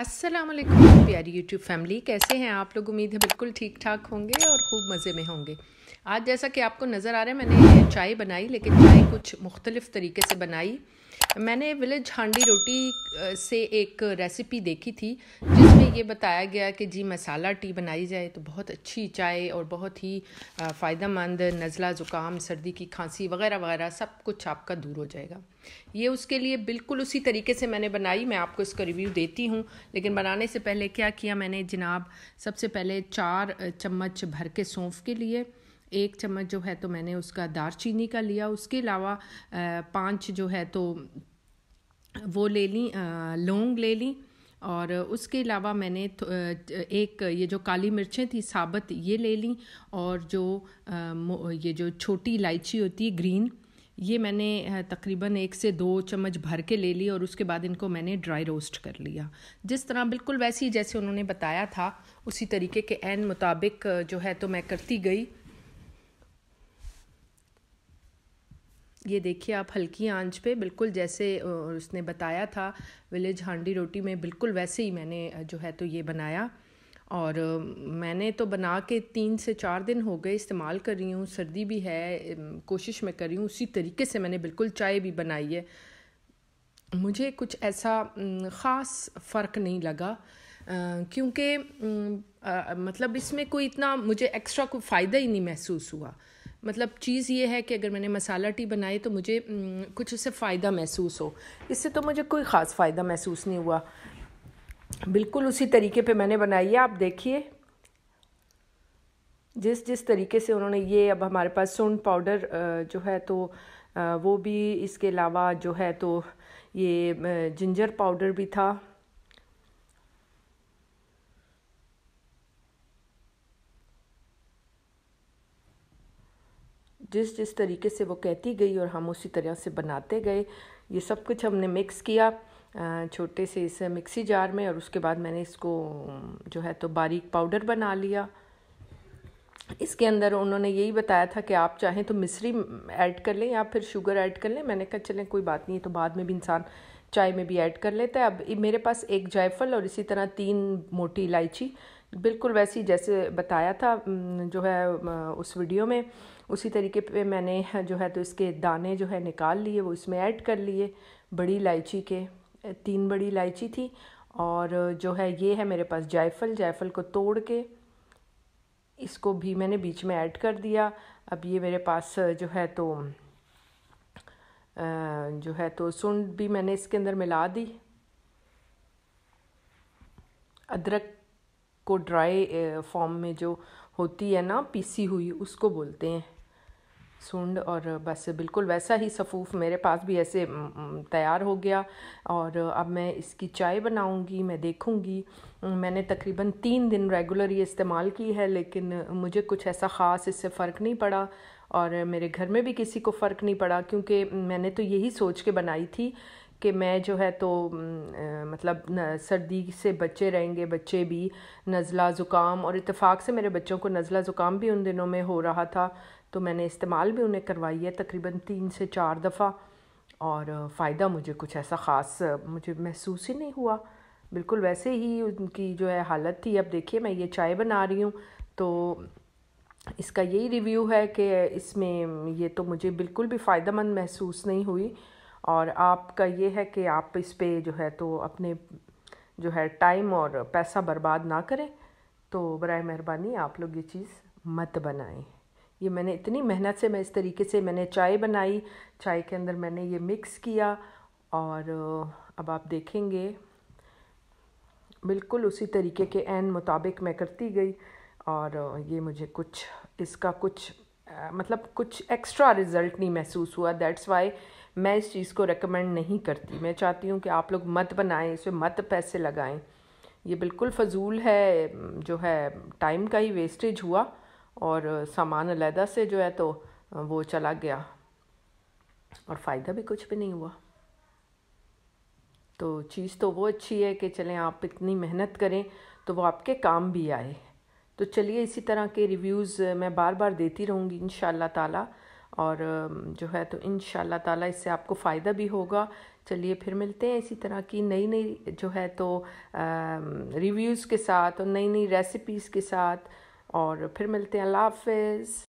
अस्सलाम वालेकुम प्यारी YouTube फैमिली कैसे हैं आप लोग उम्मीद है बिल्कुल ठीक ठाक होंगे और खूब मज़े में होंगे आज जैसा कि आपको नज़र आ रहा है मैंने चाय बनाई लेकिन चाय कुछ मुख्तलिफ तरीके से बनाई मैंने विलेज हांडी रोटी से एक रेसिपी देखी थी ये बताया गया कि जी मसाला टी बनाई जाए तो बहुत अच्छी चाय और बहुत ही फ़ायदा मंद नज़ला ज़ुकाम सर्दी की खांसी वगैरह वगैरह सब कुछ आपका दूर हो जाएगा ये उसके लिए बिल्कुल उसी तरीके से मैंने बनाई मैं आपको इसका रिव्यू देती हूँ लेकिन बनाने से पहले क्या किया मैंने जनाब सबसे पहले चार चम्मच भर के सौंफ के लिए एक चम्मच जो है तो मैंने उसका दारचीनी का लिया उसके अलावा पाँच जो है तो वो ले ली लौंग ले ली और उसके अलावा मैंने एक ये जो काली मिर्चें थी साबत ये ले ली और जो ये जो छोटी इलायची होती है ग्रीन ये मैंने तकरीबन एक से दो चम्मच भर के ले ली और उसके बाद इनको मैंने ड्राई रोस्ट कर लिया जिस तरह बिल्कुल वैसे ही जैसे उन्होंने बताया था उसी तरीके के एन मुताबिक जो है तो मैं करती गई ये देखिए आप हल्की आंच पे बिल्कुल जैसे उसने बताया था विलेज हांडी रोटी में बिल्कुल वैसे ही मैंने जो है तो ये बनाया और मैंने तो बना के तीन से चार दिन हो गए इस्तेमाल कर रही हूँ सर्दी भी है कोशिश मैं कर रही हूँ उसी तरीके से मैंने बिल्कुल चाय भी बनाई है मुझे कुछ ऐसा ख़ास फ़र्क नहीं लगा क्योंकि मतलब इसमें कोई इतना मुझे एक्स्ट्रा कोई फ़ायदा ही नहीं महसूस हुआ मतलब चीज़ ये है कि अगर मैंने मसाला टी बनाई तो मुझे कुछ उससे फ़ायदा महसूस हो इससे तो मुझे कोई ख़ास फ़ायदा महसूस नहीं हुआ बिल्कुल उसी तरीके पे मैंने बनाई है आप देखिए जिस जिस तरीके से उन्होंने ये अब हमारे पास सोन पाउडर जो है तो वो भी इसके अलावा जो है तो ये जिंजर पाउडर भी था जिस जिस तरीके से वो कहती गई और हम उसी तरह से बनाते गए ये सब कुछ हमने मिक्स किया छोटे से इस मिक्सी जार में और उसके बाद मैंने इसको जो है तो बारीक पाउडर बना लिया इसके अंदर उन्होंने यही बताया था कि आप चाहें तो मिश्री ऐड कर लें या फिर शुगर ऐड कर लें मैंने कहा चलें कोई बात नहीं तो बाद में भी इंसान चाय में भी ऐड कर लेता है अब मेरे पास एक जायफल और इसी तरह तीन मोटी इलायची बिल्कुल वैसी जैसे बताया था जो है उस वीडियो में उसी तरीके पे मैंने जो है तो इसके दाने जो है निकाल लिए वो इसमें ऐड कर लिए बड़ी इलायची के तीन बड़ी इलायची थी और जो है ये है मेरे पास जायफल जायफल को तोड़ के इसको भी मैंने बीच में ऐड कर दिया अब ये मेरे पास जो है तो जो है तो सुंड भी मैंने इसके अंदर मिला दी अदरक को ड्राई फॉर्म में जो होती है ना पीसी हुई उसको बोलते हैं सुंड और बस बिल्कुल वैसा ही सफ़ूफ मेरे पास भी ऐसे तैयार हो गया और अब मैं इसकी चाय बनाऊंगी मैं देखूंगी मैंने तकरीबन तीन दिन रेगुलर ये इस्तेमाल की है लेकिन मुझे कुछ ऐसा ख़ास इससे फ़र्क नहीं पड़ा और मेरे घर में भी किसी को फ़र्क नहीं पड़ा क्योंकि मैंने तो यही सोच के बनाई थी कि मैं जो है तो मतलब सर्दी से बच्चे रहेंगे बच्चे भी नज़ला ज़ुकाम और इतफ़ाक़ से मेरे बच्चों को नज़ला ज़ुकाम भी उन दिनों में हो रहा था तो मैंने इस्तेमाल भी उन्हें करवाई है तकरीबन तीन से चार दफ़ा और फ़ायदा मुझे कुछ ऐसा ख़ास मुझे महसूस ही नहीं हुआ बिल्कुल वैसे ही उनकी जो है हालत थी अब देखिए मैं ये चाय बना रही हूँ तो इसका यही रिव्यू है कि इसमें ये तो मुझे बिल्कुल भी फ़ायदा मंद महसूस नहीं हुई और आपका ये है कि आप इस पर जो है तो अपने जो है टाइम और पैसा बर्बाद ना करें तो बर मेहरबानी आप लोग ये चीज़ मत बनाएं ये मैंने इतनी मेहनत से मैं इस तरीके से मैंने चाय बनाई चाय के अंदर मैंने ये मिक्स किया और अब आप देखेंगे बिल्कुल उसी तरीके के एन मुताबिक मैं करती गई और ये मुझे कुछ इसका कुछ मतलब कुछ एक्स्ट्रा रिज़ल्ट नहीं महसूस हुआ दैट्स वाई मैं इस चीज़ को रिकमेंड नहीं करती मैं चाहती हूँ कि आप लोग मत बनाएं इसमें मत पैसे लगाएं ये बिल्कुल फजूल है जो है टाइम का ही वेस्टेज हुआ और सामान अलहदा से जो है तो वो चला गया और फ़ायदा भी कुछ भी नहीं हुआ तो चीज़ तो वो अच्छी है कि चलें आप इतनी मेहनत करें तो वो आपके काम भी आए तो चलिए इसी तरह के रिव्यूज़ मैं बार बार देती रहूँगी इन ताला और जो है तो इन ताला इससे आपको फ़ायदा भी होगा चलिए फिर मिलते हैं इसी तरह की नई नई जो है तो रिव्यूज़ के साथ और नई नई रेसिपीज़ के साथ और फिर मिलते हैं अल्लाह हाफ